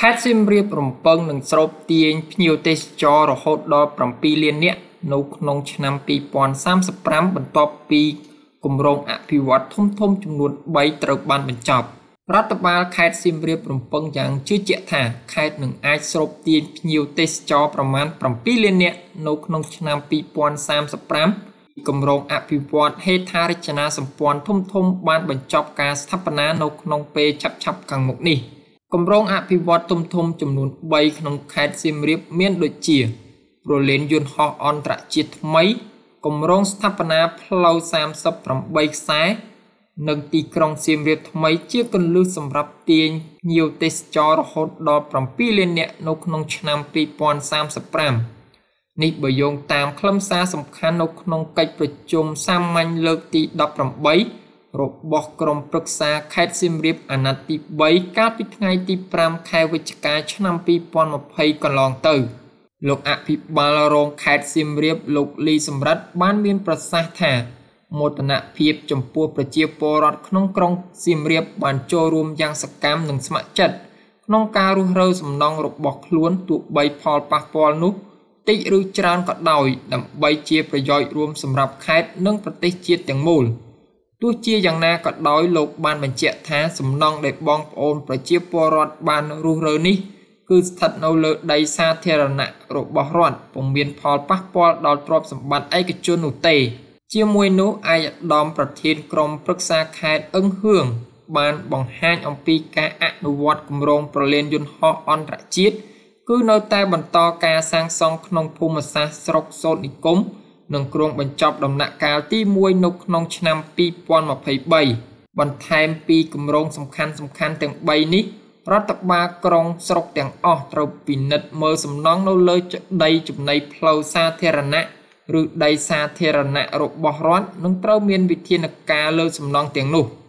ខេត្តសៀមរាបរំពឹងនឹងស្រូបទាញភ្ញៀវទេសចររហូតដល់7លាននាក់នៅក្នុងឆ្នាំ2035បន្ទាប់ពីគម្រោងអភិវឌ្ឍធំធំចំនួន3ត្រូវបានបញ្ចប់រដ្ឋបាលខេត្តសៀមរាបរំពឹងយ៉ាងជឿជាក់ថាខេត្តនឹងអាចស្រូបទាញភ្ញៀវទេសចរប្រមាណ7លាននាក់នៅក្នុងឆ្នាំ2035គម្រោងអភិវឌ្ឍហេដ្ឋារចនាសម្ព័ន្ធធំធំបានបញ្ចប់ការស្ថាបនានៅក្នុងពេលឆាប់ៗខាងមុខនេះ។គម្រោងអភិវឌ្ឍន៍ធំៗចំនួន3ក្នុងខេត្តសៀមរាប មានដូចជាព្រលានយន្តហោះអន្តរជាតិថ្មីគម្រោងស្ថាបនាផ្លូវ38ខ្សែនៅទីក្រុងសៀមរាបថ្មីជាគន្លឹះសម្រាប់ទាញភ្ញៀវទេសចររហូតដល់7លាននាក់នៅក្នុងឆ្នាំ2035នេះបើយោងតាមខ្លឹមសារសំខាន់នៅក្នុងកិច្ចប្រជុំសាមញ្ញលើកទី18របស់ក្រុមប្រឹក្សាខេត្តសៀមរាបអាណត្តិទី3កាលពីថ្ងៃទី5ខែវិច្ឆិកាឆ្នាំ2020កន្លងទៅលោកអភិបាលរងខេត្តសៀមរាប លោកលីសំរិទ្ធបានមាន ប្រសាសន៍ថាមោទនភាពចំពោះប្រជាពលរដ្ឋក្នុងក្រុងសៀមរាប បានចូលរួមយ៉ាងសកម្មនិងស្ម័គ្រចិត្តក្នុងការរុះរើសំណង់របស់ខ្លួនទោះបីផលប៉ះពាល់នោះតិចឬច្រើនក៏ដោយដើម្បីជាប្រយោជន៍រួមសម្រាប់ខេត្តនិងប្រទេសជាតិទាំងមូល។ទោះជាយ៉ាងណាក៏ដោយលោកបានបញ្ជាក់ថាសំណង់ដែលបងប្អូន ប្រជាពលរដ្ឋបានរុះរើនេះ គឺស្ថិតនៅលើដីសាធារណៈរបស់រដ្ឋពុំមានផលប៉ះពាល់ដល់ទ្រព្យសម្បត្តិឯកជននោះទេ ជាមួយនោះអាយឧត្តមប្រធាន ក្រុមប្រឹក្សាខេត្តអឹងហឿងបានបង្ហាញអំពីការអនុវត្តគម្រោងប្រលានយន្តហោះអន្តរជាតិគឺនៅតែបន្តការសាងសង់ក្នុងភូមិសាស្ត្រស្រុកសូត្រនិគមនឹងគ្រងបញ្ចប់ដំណាក់កាលទី1នៅក្នុង ឆ្នាំ2023បន្ថែមពីគម្រោងសំខាន់សំខាន់ទាំង3នេះរដ្ឋបាលក្រុងស្រុកទាំងអស់ត្រូវពិនិត្យមើលសំណង់នៅលើដីចំណីផ្លូវសាធារណៈឬដីសាធារណៈរបស់រដ្ឋនឹងត្រូវមាន វិធានការលើ សំណង់ទាំង នោះ។